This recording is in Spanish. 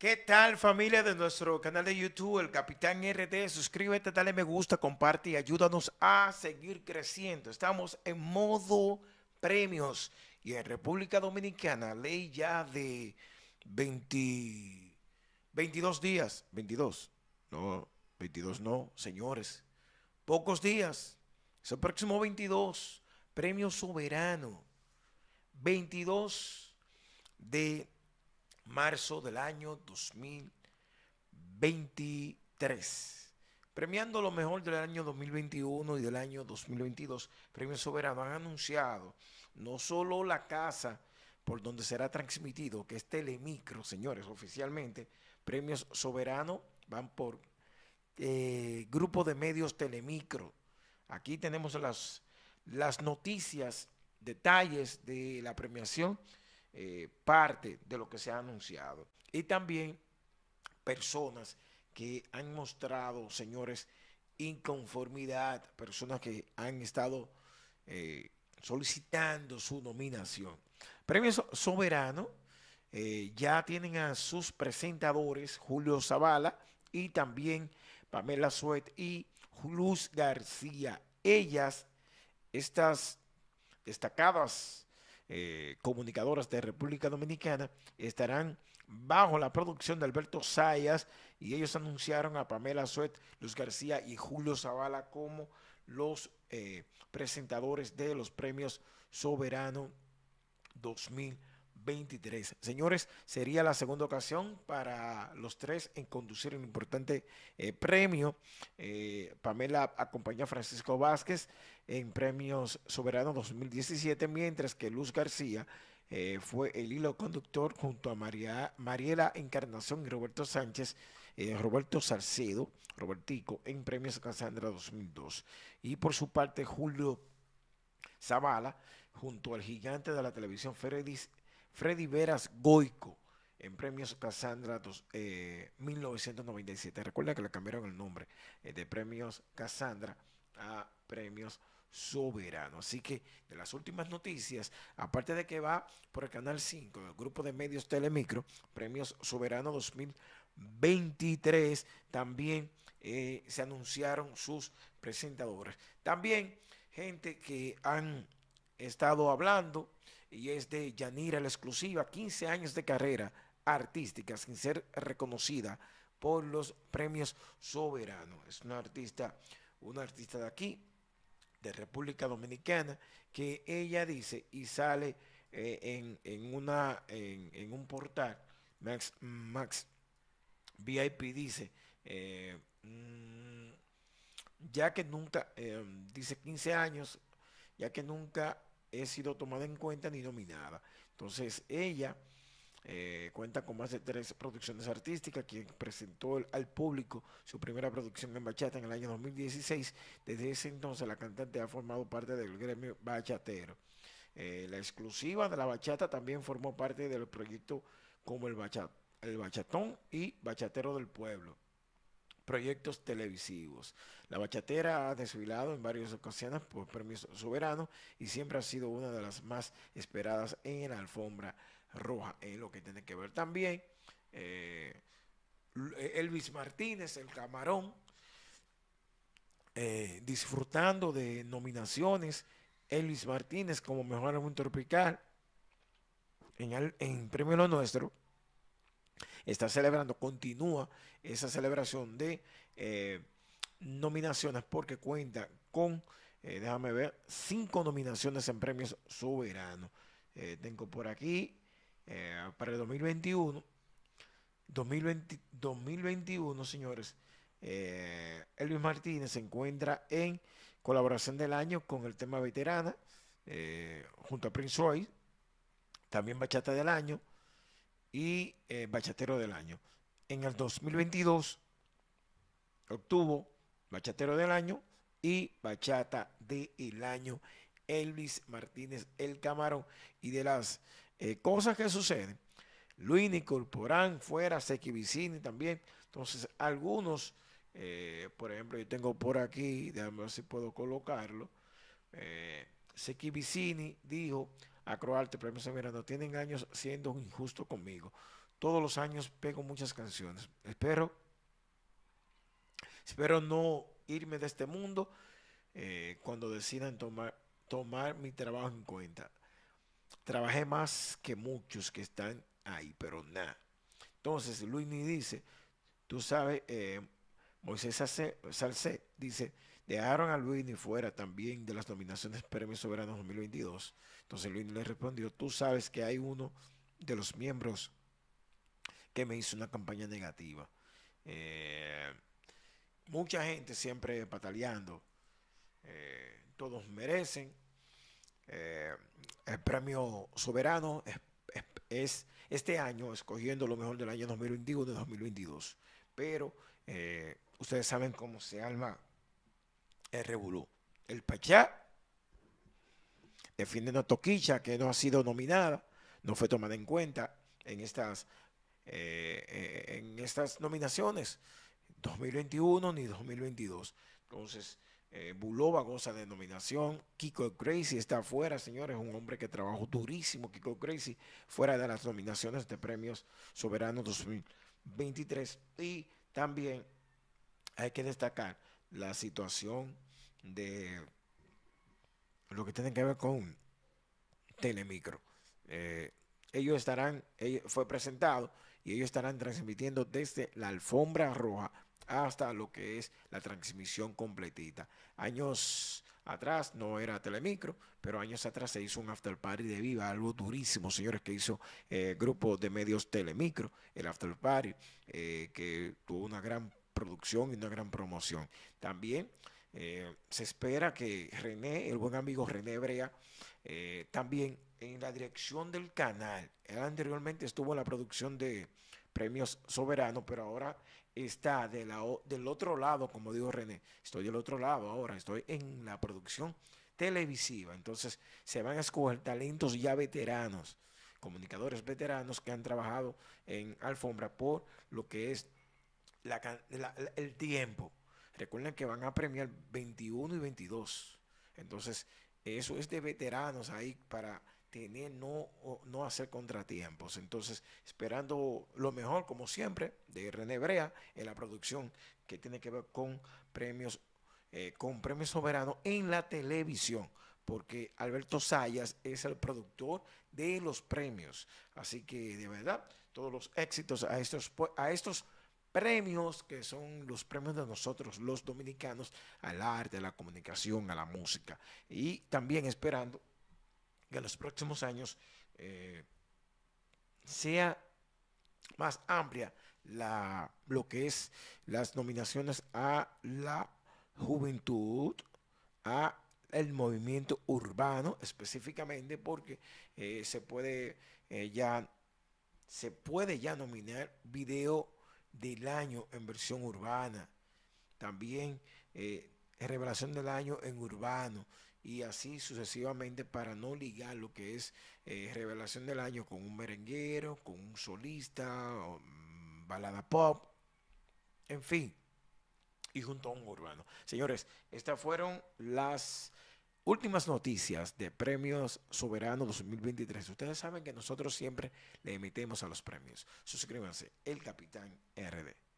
¿Qué tal familia de nuestro canal de YouTube, el Capitán RT, Suscríbete, dale me gusta, comparte y ayúdanos a seguir creciendo. Estamos en modo premios y en República Dominicana, ley ya de 22 días, 22, no, 22 no, señores, pocos días, es el próximo 22, premio soberano, 22 de marzo del año 2023. Premiando lo mejor del año 2021 y del año 2022, Premios soberano han anunciado no solo la casa por donde será transmitido, que es Telemicro, señores, oficialmente, Premios Soberano van por eh, Grupo de Medios Telemicro. Aquí tenemos las, las noticias, detalles de la premiación eh, parte de lo que se ha anunciado. Y también personas que han mostrado, señores, inconformidad, personas que han estado eh, solicitando su nominación. Premio Soberano eh, ya tienen a sus presentadores Julio Zavala y también Pamela Suet y Luz García. Ellas, estas destacadas eh, comunicadoras de República Dominicana estarán bajo la producción de Alberto Sayas y ellos anunciaron a Pamela Suet, Luz García y Julio Zavala como los eh, presentadores de los premios Soberano 2000. 23. Señores, sería la segunda ocasión para los tres en conducir un importante eh, premio. Eh, Pamela acompañó a Francisco Vázquez en Premios Soberano 2017, mientras que Luz García eh, fue el hilo conductor junto a María, Mariela Encarnación y Roberto Sánchez, Roberto Salcedo, Robertico, en Premios Casandra 2002. Y por su parte, Julio Zavala, junto al gigante de la televisión Feredis Freddy Veras Goico en Premios Casandra dos, 1997. Eh, Recuerda que le cambiaron el nombre eh, de Premios Casandra a Premios Soberano. Así que de las últimas noticias, aparte de que va por el Canal 5, del grupo de medios Telemicro, Premios Soberano 2023, también eh, se anunciaron sus presentadores. También gente que han he estado hablando y es de Yanira la exclusiva, 15 años de carrera artística sin ser reconocida por los premios Soberano. Es una artista, una artista de aquí, de República Dominicana, que ella dice y sale eh, en, en, una, en, un portal, Max, Max VIP dice, eh, mm, ya que nunca, eh, dice 15 años, ya que nunca he sido tomada en cuenta ni nominada. Entonces ella eh, cuenta con más de tres producciones artísticas, quien presentó al público su primera producción en bachata en el año 2016. Desde ese entonces la cantante ha formado parte del gremio bachatero. Eh, la exclusiva de la bachata también formó parte del proyecto como el, bachat, el Bachatón y Bachatero del Pueblo proyectos televisivos. La bachatera ha desfilado en varias ocasiones por permiso soberano y siempre ha sido una de las más esperadas en la alfombra roja, en lo que tiene que ver también eh, Elvis Martínez, el camarón, eh, disfrutando de nominaciones. Elvis Martínez como mejor álbum tropical en, en Premio Lo Nuestro está celebrando, continúa esa celebración de eh, nominaciones porque cuenta con, eh, déjame ver, cinco nominaciones en premios soberanos. Eh, tengo por aquí para el 2021. 2021, señores, Elvis Martínez se encuentra en colaboración del año con el tema veterana, junto a Prince Royce, también Bachata del Año, y eh, Bachatero del Año. En el 2022 obtuvo Bachatero del Año y Bachata del Año Elvis Martínez El Camarón. Y de las eh, cosas que suceden, Luis Nicolporán fuera, Seki Vicini también. Entonces, algunos, eh, por ejemplo, yo tengo por aquí, déjame ver si puedo colocarlo. Eh, Vicini dijo, a Premio pero No tienen años siendo injusto conmigo. Todos los años pego muchas canciones. Espero, espero no irme de este mundo eh, cuando decidan tomar, mi trabajo en cuenta. Trabajé más que muchos que están ahí, pero nada. Entonces, Luis ni dice, tú sabes, eh, Moisés Salcé dice, Dejaron a ni fuera también de las nominaciones Premio Soberano 2022. Entonces Luis le respondió, tú sabes que hay uno de los miembros que me hizo una campaña negativa. Eh, mucha gente siempre pataleando. Eh, todos merecen. Eh, el premio soberano es, este año, escogiendo lo mejor del año 2021 y 2022. Pero ustedes saben cómo se arma el El Pachá Defiende a Toquicha, que no ha sido nominada, no fue tomada en cuenta en estas, eh, eh, en estas nominaciones 2021 ni 2022. Entonces, eh, Bulova goza de nominación. Kiko Crazy está afuera, señores. Un hombre que trabajó durísimo, Kiko Crazy fuera de las nominaciones de premios soberanos 2023. Y también hay que destacar la situación de lo que tiene que ver con Telemicro. Eh, ellos estarán, eh, fue presentado y ellos estarán transmitiendo desde la alfombra roja hasta lo que es la transmisión completita. Años atrás no era Telemicro, pero años atrás se hizo un after party de Viva, algo durísimo, señores, que hizo eh, el grupo de medios Telemicro, el after party, que tuvo una gran producción y una gran promoción. También eh, se espera que René, el buen amigo René Brea, eh, también en la dirección del canal. Él anteriormente estuvo en la producción de Premios Soberanos, pero ahora está del otro lado, como dijo René. Estoy del otro lado ahora, estoy en la producción televisiva. Entonces se van a escoger talentos ya veteranos, comunicadores veteranos que han trabajado en Alfombra por lo que es el tiempo. Recuerden que van a premiar 21 y 22. Entonces, eso es de veteranos ahí para tener, no, no hacer contratiempos. Entonces, esperando lo mejor, como siempre, de René Brea en la producción que tiene que ver con premios, eh, con premios soberanos en la televisión. Porque Alberto Sayas es el productor de los premios. Así que, de verdad, todos los éxitos a estos, a estos premios que son los premios de nosotros los dominicanos al arte, a la comunicación, a la música. Y también esperando que en los próximos años eh, sea más amplia la, lo que es las nominaciones a la juventud, a el movimiento urbano específicamente porque eh, se puede eh, ya se puede ya nominar video del año en versión urbana. También eh, revelación del año en urbano y así sucesivamente para no ligar lo que es eh, revelación del año con un merenguero, con un solista, mm, balada pop, en fin, y junto a un urbano. Señores, estas fueron las... Últimas noticias de Premios Soberanos 2023. Ustedes saben que nosotros siempre le emitimos a los premios. Suscríbanse, El Capitán RD.